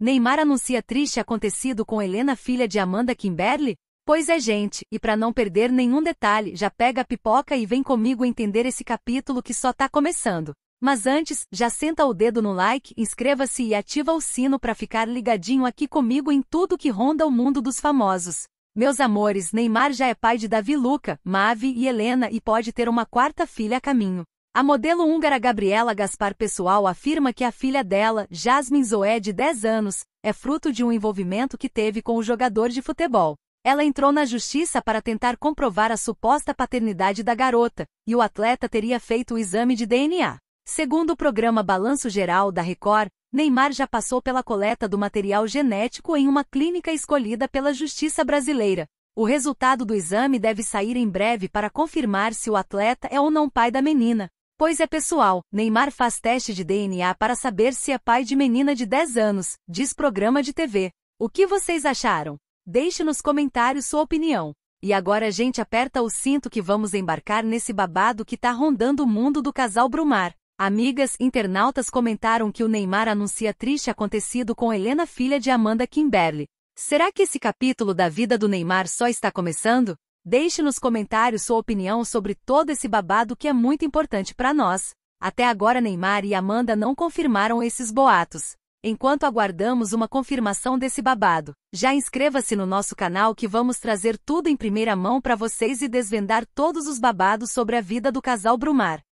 Neymar anuncia triste acontecido com Helena, filha de Amanda Kimberly? Pois é, gente, e para não perder nenhum detalhe, já pega a pipoca e vem comigo entender esse capítulo que só tá começando. Mas antes, já senta o dedo no like, inscreva-se e ativa o sino para ficar ligadinho aqui comigo em tudo que ronda o mundo dos famosos. Meus amores, Neymar já é pai de Davi Luca, Mavi e Helena e pode ter uma quarta filha a caminho. A modelo húngara Gabriela Gaspar Pessoal afirma que a filha dela, Jasmine Zoé, de 10 anos, é fruto de um envolvimento que teve com o jogador de futebol. Ela entrou na justiça para tentar comprovar a suposta paternidade da garota, e o atleta teria feito o exame de DNA. Segundo o programa Balanço Geral da Record, Neymar já passou pela coleta do material genético em uma clínica escolhida pela Justiça Brasileira. O resultado do exame deve sair em breve para confirmar se o atleta é ou não pai da menina. Pois é pessoal, Neymar faz teste de DNA para saber se é pai de menina de 10 anos, diz programa de TV. O que vocês acharam? Deixe nos comentários sua opinião. E agora a gente aperta o cinto que vamos embarcar nesse babado que tá rondando o mundo do casal Brumar. Amigas, internautas comentaram que o Neymar anuncia triste acontecido com Helena filha de Amanda Kimberly. Será que esse capítulo da vida do Neymar só está começando? Deixe nos comentários sua opinião sobre todo esse babado que é muito importante para nós. Até agora Neymar e Amanda não confirmaram esses boatos. Enquanto aguardamos uma confirmação desse babado, já inscreva-se no nosso canal que vamos trazer tudo em primeira mão para vocês e desvendar todos os babados sobre a vida do casal Brumar.